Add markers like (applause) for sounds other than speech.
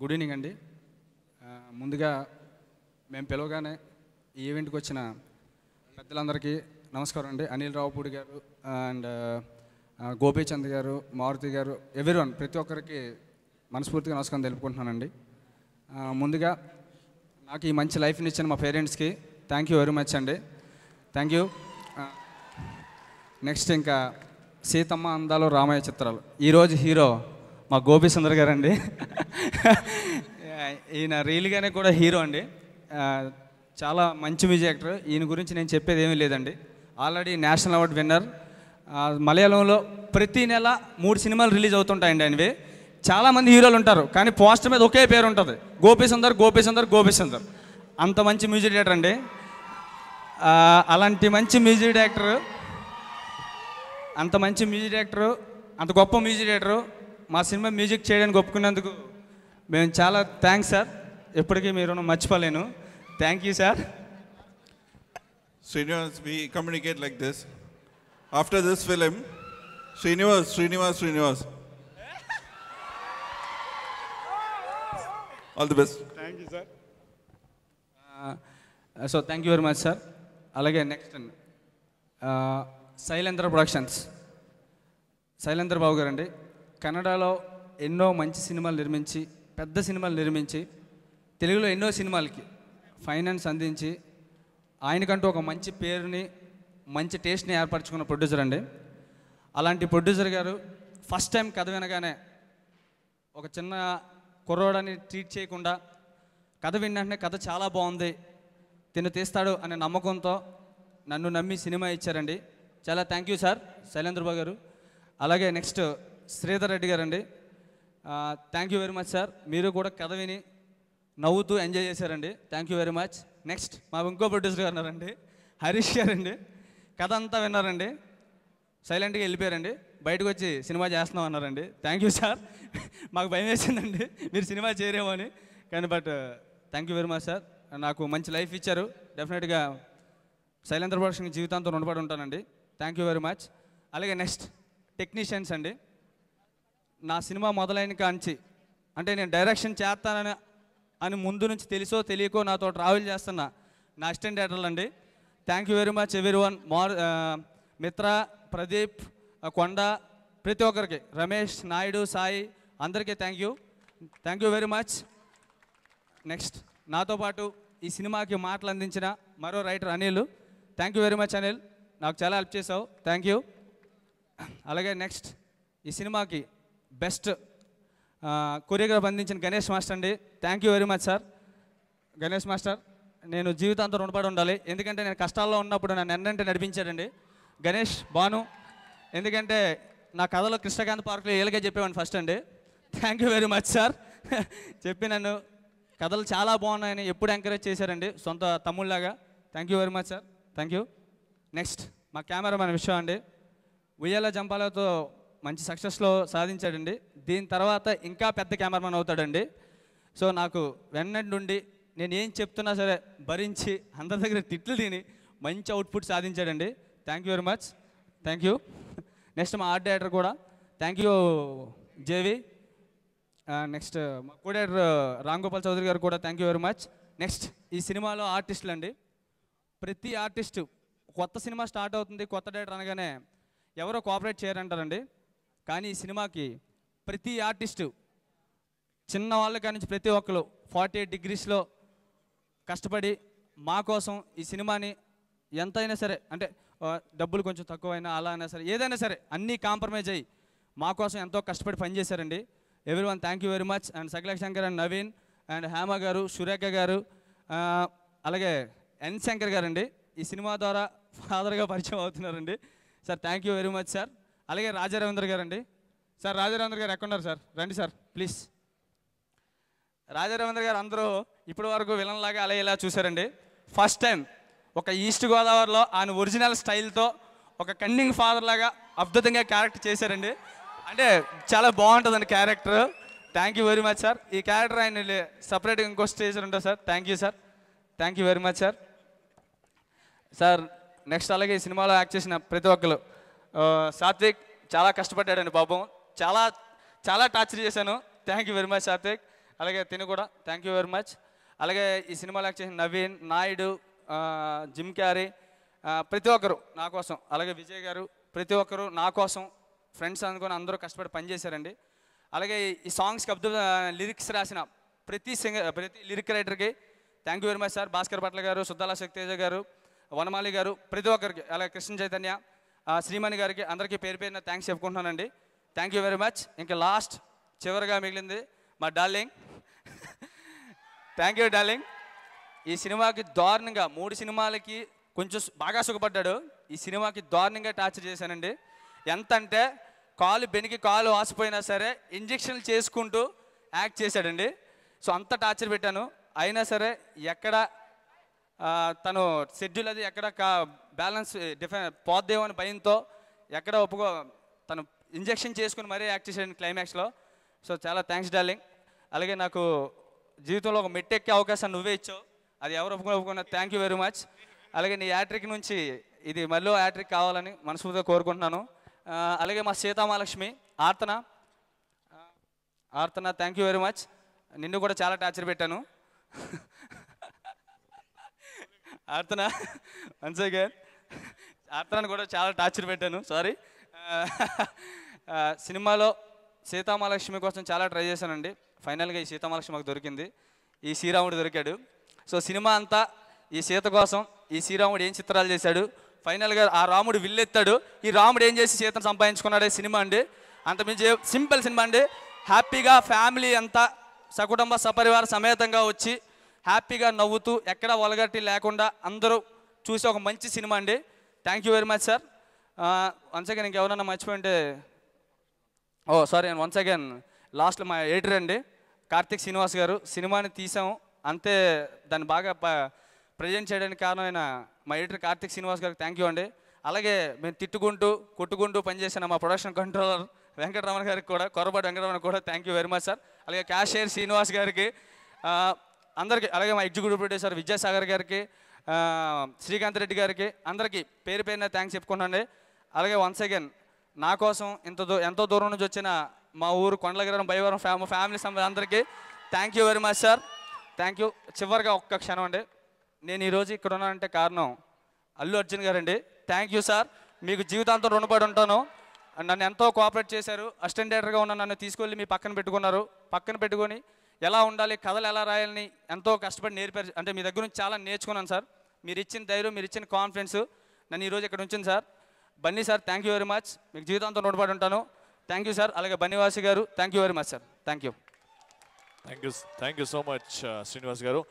good evening అండి ముందుగా మేము పిలవగానే ఈ ఈవెంట్కి వచ్చిన పెద్దలందరికీ నమస్కారం అండి అనిల్ రావుపూడి గారు అండ్ గోపీచంద్ గారు మారుతి గారు ఎవరివన్ ప్రతి ఒక్కరికి మనస్ఫూర్తిగా నమస్కారం తెలుపుకుంటున్నానండి ముందుగా నాకు ఈ మంచి లైఫ్ని ఇచ్చిన మా పేరెంట్స్కి థ్యాంక్ యూ వెరీ మచ్ అండి థ్యాంక్ యూ నెక్స్ట్ ఇంకా సీతమ్మ అందాలు రామయ్య చిత్రాలు ఈరోజు హీరో మా గోపీచంద్ర గారండి (laughs) ఈయన రియల్గానే కూడా హీరో అండి చాలా మంచి మ్యూజిక్ యాక్టర్ ఈయన గురించి నేను చెప్పేది ఏమీ లేదండి ఆల్రెడీ నేషనల్ అవార్డు విన్నర్ మలయాళంలో ప్రతి నెల మూడు సినిమాలు రిలీజ్ అవుతుంటాయండి ఆయనవి చాలామంది హీరోలు ఉంటారు కానీ పోస్టర్ మీద ఒకే పేరు ఉంటుంది గోపీసందర్ సుందర్ గోపీసందర్ సుందర్ సుందర్ అంత మంచి మ్యూజిక్ డైరెక్టర్ అండి అలాంటి మంచి మ్యూజిక్ డైరెక్టర్ అంత మంచి మ్యూజిక్ డైరెక్టరు అంత గొప్ప మ్యూజిక్ డైరెక్టరు మా సినిమా మ్యూజిక్ చేయడానికి ఒప్పుకున్నందుకు మేము చాలా థ్యాంక్స్ సార్ ఎప్పటికీ మీరు మర్చిపోలేను thank you sir Srinivas we communicate like this after this film Srinivas Srinivas Srinivas all the best thank you sir so thank you very much sir అలాగే నెక్స్ట్ శైలేంద్ర ప్రొడక్షన్స్ శైలేంద్ర బాబు గారు అండి కన్నడలో ఎన్నో మంచి సినిమాలు నిర్మించి పెద్ద సినిమాలు నిర్మించి తెలుగులో ఎన్నో సినిమాలకి ఫైనాన్స్ అందించి ఆయనకంటూ ఒక మంచి పేరుని మంచి టేస్ట్ని ఏర్పరచుకున్న ప్రొడ్యూసర్ అండి అలాంటి ప్రొడ్యూసర్ గారు ఫస్ట్ టైం కథ వినగానే ఒక చిన్న కుర్రోడని ట్రీట్ చేయకుండా కథ విన్నంటే కథ చాలా బాగుంది తిను తీస్తాడు అనే నమ్మకంతో నన్ను నమ్మి సినిమా ఇచ్చారండి చాలా థ్యాంక్ యూ సార్ శైలేంద్రబాబు గారు అలాగే నెక్స్ట్ శ్రీధర్ రెడ్డి గారండి thank you very much sir మీరు కూడా కథ విని నవ్వుతూ ఎంజాయ్ చేశారండి thank you very much next మా ఇంకో ప్రొడ్యూసర్ గారు ఉన్నారండి హరీష్ గారండి కథ అంతా విన్నారండి సైలెంట్గా వెళ్ళిపోయారండి బయటకు వచ్చి సినిమా చేస్తున్నాం అన్నారండి థ్యాంక్ యూ సార్ మాకు భయం వేసిందండి మీరు సినిమా చేయరేమో అని కానీ but thank you very much sir నాకు మంచి లైఫ్ ఇచ్చారు డెఫినెట్గా శైలేంద్ర ప్రొడక్షన్ జీవితాంతం రుణపడి ఉంటానండి థ్యాంక్ యూ వెరీ మచ్ అలాగే నెక్స్ట్ టెక్నీషియన్స్ అండి నా సినిమా మొదలైన కాంచి అంటే నేను డైరెక్షన్ చేస్తానని అని ముందు నుంచి తెలుసో తెలియకో నాతో ట్రావెల్ చేస్తున్న నా అసిస్టెంట్ డైరెక్టర్లు అండి థ్యాంక్ యూ వెరీ మచ్ ఎవరి వన్ మార్ మిత్ర ప్రదీప్ కొండ ప్రతి ఒక్కరికి రమేష్ నాయుడు సాయి అందరికీ thank you thank you very much next నాతో పాటు ఈ సినిమాకి మాటలు అందించిన మరో writer Anil thank you very much Anil నాకు చాలా హెల్ప్ చేసావు థ్యాంక్ యూ అలాగే నెక్స్ట్ ఈ సినిమాకి బెస్ట్ కొరియోగ్రాఫ్ అందించిన గణేష్ మాస్టర్ అండి thank you very much sir Ganesh master నేను జీవితాంతం రుణపడి ఉండాలి ఎందుకంటే నేను కష్టాల్లో ఉన్నప్పుడు నన్ను ఎన్నంటే నడిపించాడండి గణేష్ బాను ఎందుకంటే నా కథలో కృష్ణకాంత్ పార్క్లో ఏలుగా చెప్పేవాడిని ఫస్ట్ అండి thank you very much sir చెప్పి నన్ను కథలు చాలా బాగున్నాయని ఎప్పుడు ఎంకరేజ్ చేశారండి సొంత తమ్ముళ్ళలాగా thank you very much sir thank you next మా కెమెరామెన్ విషయం అండి ఉయ్యాల జంపాలతో మంచి సక్సెస్లో సాధించాడండి దీని తర్వాత ఇంకా పెద్ద కెమెరామెన్ అవుతాడండి సో నాకు వెన్నటి నుండి నేను ఏం చెప్తున్నా సరే భరించి అందరి దగ్గర తిట్లు తిని మంచి అవుట్పుట్ సాధించాడండి thank you very much thank you next మా ఆర్ట్ డైరెక్టర్ కూడా థ్యాంక్ యూ జేవి నెక్స్ట్ మా కూడా uh, రామ్ గోపాల్ చౌదరి గారు కూడా thank you very much next ఈ సినిమాలో ఆర్టిస్టులు అండి ప్రతి ఆర్టిస్టు కొత్త సినిమా స్టార్ట్ అవుతుంది కొత్త డైరెక్టర్ అనగానే ఎవరో కోఆపరేట్ చేయరంటారండి కానీ ఈ సినిమాకి ప్రతి ఆర్టిస్టు చిన్న వాళ్ళ నుంచి ప్రతి ఒక్కరు ఫార్టీ ఎయిట్ డిగ్రీస్లో కష్టపడి మా కోసం ఈ సినిమాని ఎంతైనా సరే అంటే డబ్బులు కొంచెం తక్కువైనా అలా అయినా సరే ఏదైనా సరే అన్నీ కాంప్రమైజ్ అయ్యి మా కోసం ఎంతో కష్టపడి పనిచేశారండి everyone thank you very much and Sakalesh Shankar and Naveen and Hema garu Surekha గారు అలాగే ఎన్ శంకర్ గారండి ఈ సినిమా ద్వారా ఫాదర్గా పరిచయం అవుతున్నారండి sir thank you very much sir అలాగే రాజారవీంద్ర గారు అండి సార్ రాజారవీంద్ర గారు ఎక్కడున్నారు సార్ రండి సార్ ప్లీజ్ రాజారవీంద్ర గారు అందరూ ఇప్పటి వరకు విలన్లాగా అలా ఇలా చూశారండి ఫస్ట్ టైం ఒక ఈస్ట్ గోదావరిలో ఆయన ఒరిజినల్ స్టైల్తో ఒక కన్నింగ్ ఫాదర్ లాగా అద్భుతంగా క్యారెక్టర్ చేశారండి అంటే చాలా బాగుంటుందండి character thank you very much sir ఈ క్యారెక్టర్ ఆయన సపరేట్గా ఇంకో స్టేజ్ ఉంటుంది sir thank you sir thank you very much sir sir next అలాగే ఈ సినిమాలో యాక్ట్ చేసిన ప్రతి ఒక్కరు సాత్విక్ చాలా కష్టపడ్డాడండి పాపం చాలా చాలా టార్చర్ చేశాను thank you very much Satvik అలాగే తిని కూడా థ్యాంక్ యూ వెరీ మచ్ అలాగే ఈ సినిమాలో యాక్ట్ చేసిన నవీన్ నాయుడు జిమ్ క్యారీ ప్రతి ఒక్కరు నా కోసం అలాగే విజయ్ గారు ప్రతి ఒక్కరు నా కోసం ఫ్రెండ్స్ అనుకుని అందరూ కష్టపడి పనిచేశారండి అలాగే ఈ సాంగ్స్కి అబ్దు లిరిక్స్ రాసిన ప్రతి సింగర్ ప్రతి లిరిక్ రైటర్కి thank you very much sir Bhaskar Patla garu Suddala శక్తేజ గారు వనమాలి గారు ప్రతి ఒక్కరికి అలాగే కృష్ణ చైతన్య శ్రీమణి గారికి అందరికీ పేరు పేరున థ్యాంక్స్ చెప్పుకుంటున్నానండి థ్యాంక్ యూ వెరీ మచ్ ఇంకా లాస్ట్ చివరిగా మిగిలింది మా డార్లింగ్ థ్యాంక్ యూ డార్లింగ్ ఈ సినిమాకి దారుణంగా మూడు సినిమాలకి కొంచెం బాగా సుఖపడ్డాడు ఈ సినిమాకి దారుణంగా టార్చర్ చేశానండి ఎంత అంటే కాలు బెనికి కాలు వాసిపోయినా సరే ఇంజక్షన్లు చేసుకుంటూ యాక్ట్ చేశాడండి సో అంత టార్చర్ పెట్టాను అయినా సరే ఎక్కడ తను షెడ్యూల్ అది ఎక్కడ బ్యాలెన్స్ డిఫె పోద్దేమని భయంతో ఎక్కడ ఒప్పుకో తను ఇంజెక్షన్ చేసుకుని మరీ యాక్ట్ చేసాడు క్లైమాక్స్లో సో చాలా థ్యాంక్స్ డార్లింగ్ అలాగే నాకు జీవితంలో ఒక మెట్టెక్కే అవకాశం నువ్వే ఇచ్చావు అది ఎవరు ఒప్పుకుని ఒప్పుకున్నా థ్యాంక్ యూ వెరీ మచ్ అలాగే నీ యాట్రిక్ నుంచి ఇది మళ్ళీ యాట్రిక్ కావాలని మనస్ఫూర్తిగా కోరుకుంటున్నాను అలాగే మా Seethamahalakshmi Arthana Arthana thank you very much నిన్ను కూడా చాలా టార్చర్ పెట్టాను (laughs) ఆర్తన వన్స్ అగైన్ అర్థాన్ని కూడా చాలా టార్చర్ పెట్టాను సారీ సినిమాలో సీతామహాలక్ష్మి కోసం చాలా ట్రై చేశానండి ఫైనల్గా ఈ సీతామహాలక్ష్మి మాకు దొరికింది ఈ శ్రీరాముడు దొరికాడు సో సినిమా అంతా ఈ సీత కోసం ఈ శ్రీరాముడు ఏం చిత్రాలు చేశాడు ఫైనల్గా ఆ రాముడు విల్లెత్తాడు ఈ రాముడు ఏం చేసి సీతను సంపాదించుకున్నాడే సినిమా అండి అంత మించి సింపుల్ సినిమా అండి హ్యాపీగా ఫ్యామిలీ అంతా సకుటుంబ సపరివార సమేతంగా వచ్చి హ్యాపీగా నవ్వుతూ ఎక్కడ వలగట్టి లేకుండా అందరూ చూసి ఒక మంచి సినిమా అండి thank you very much sir once again ఇంకెవరన్నా మర్చిపోయింటే ఓ సారీ వన్స్ అగైన్ లాస్ట్లో మా ఎడిటర్ అండి కార్తిక్ శ్రీనివాస్ గారు సినిమాని తీసాము అంతే దాన్ని బాగా ప్రజెంట్ చేయడానికి కారణమైన మా ఎడిటర్ కార్తిక్ శ్రీనివాస్ గారికి థ్యాంక్ యూ అండి అలాగే మేము తిట్టుకుంటూ కొట్టుకుంటూ పనిచేసిన మా ప్రొడక్షన్ కంట్రోలర్ వెంకటరమణ గారికి కూడా కొరపాటి వెంకటరమణ కూడా thank you very much sir అలాగే క్యాషియర్ శ్రీనివాస్ గారికి అందరికీ అలాగే మా ఎగ్జిక్యూటివ్ ప్రొడ్యూసర్ విద్యాసాగర్ గారికి శ్రీకాంత్ రెడ్డి గారికి అందరికీ పేరు పేరున థ్యాంక్స్ చెప్పుకున్నాండి అలాగే వన్స్ అగైన్ నా కోసం ఇంత దూ ఎంతో దూరం నుంచి వచ్చిన మా ఊరు కొండలగిరం భయవరం ఫ్యామ్ ఫ్యామిలీ అందరికీ thank you very much sir thank you చివరిగా ఒక్క క్షణం అండి నేను ఈరోజు ఇక్కడ ఉన్నానంటే కారణం అల్లు అర్జున్ గారండి థ్యాంక్ యూ సార్ మీకు జీవితాంతం రుణపడి ఉంటాను నన్ను ఎంతో కోఆపరేట్ చేశారు అసిస్టెంట్ డైరెక్టర్గా ఉన్న నన్ను తీసుకెళ్ళి మీ పక్కన పెట్టుకున్నారు పక్కన పెట్టుకొని ఎలా ఉండాలి కదల ఎలా రాయాలిని ఎంతో కష్టపడి నేర్పి అంటే మీ దగ్గర నుంచి చాలా నేర్చుకున్నాను సార్ మీరు ఇచ్చిన దైర్యం మీరు ఇచ్చిన కాన్ఫరెన్స్ నని ఈ రోజు ఇక్కడ ఉన్నని sir Bunny sir thank you very much మీ జీవితాంతం నోట్పడ్ ఉంటాను థాంక్యూ సార్ అలాగే Bunny Vasu garu thank you very much sir thank you thank you thank you so much Srinivas గారు